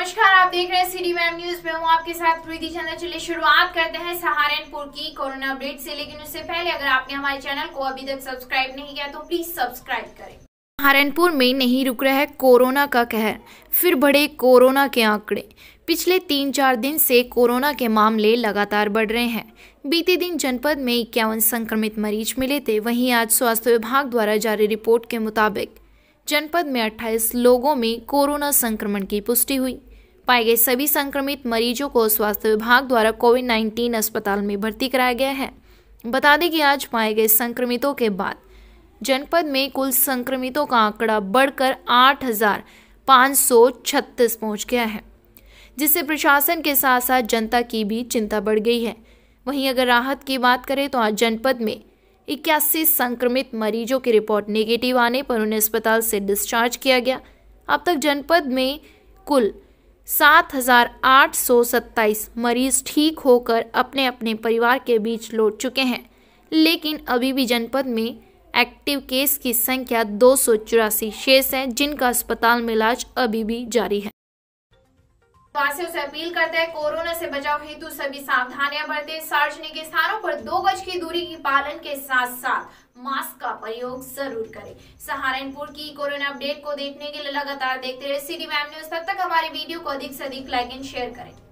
नमस्कार आप देख रहे हैं सिटी मैम न्यूज में हूँ आपके साथ प्रीति चंद्र चलिए शुरुआत करते हैं सहारनपुर की कोरोना अपडेट से लेकिन उससे पहले अगर आपने हमारे चैनल को अभी तक सब्सक्राइब नहीं किया तो प्लीज सब्सक्राइब करें सहारनपुर में नहीं रुक रहा है कोरोना का कहर फिर बढ़े कोरोना के आंकड़े पिछले तीन चार दिन से कोरोना के मामले लगातार बढ़ रहे हैं बीते दिन जनपद में इक्यावन संक्रमित मरीज मिले थे वहीं आज स्वास्थ्य विभाग द्वारा जारी रिपोर्ट के मुताबिक जनपद में 28 लोगों में कोरोना संक्रमण की पुष्टि हुई पाए गए सभी संक्रमित मरीजों को स्वास्थ्य विभाग द्वारा कोविड 19 अस्पताल में भर्ती कराया गया है बता दें कि आज पाए गए संक्रमितों के बाद जनपद में कुल संक्रमितों का आंकड़ा बढ़कर आठ हजार पाँच सौ छत्तीस पहुँच गया है जिससे प्रशासन के साथ साथ जनता की भी चिंता बढ़ गई है वहीं अगर राहत की बात करें तो आज जनपद में इक्यासी संक्रमित मरीजों की रिपोर्ट नेगेटिव आने पर उन्हें अस्पताल से डिस्चार्ज किया गया अब तक जनपद में कुल सात हजार आठ सौ सत्ताईस मरीज ठीक होकर अपने अपने परिवार के बीच लौट चुके हैं लेकिन अभी भी जनपद में एक्टिव केस की संख्या दो सौ चौरासी शेष है जिनका अस्पताल में इलाज अभी भी जारी है वासियों से अपील करते हैं कोरोना से बचाव हेतु सभी सावधानियां बरतें सार्वजनिक स्थानों पर दो गज की दूरी की पालन के साथ साथ मास्क का प्रयोग जरूर करें सहारनपुर की कोरोना अपडेट को देखने के लिए लगातार देखते रहे सिटी मैम न्यूज तब तक हमारे वीडियो को अधिक से अधिक लाइक एंड शेयर करें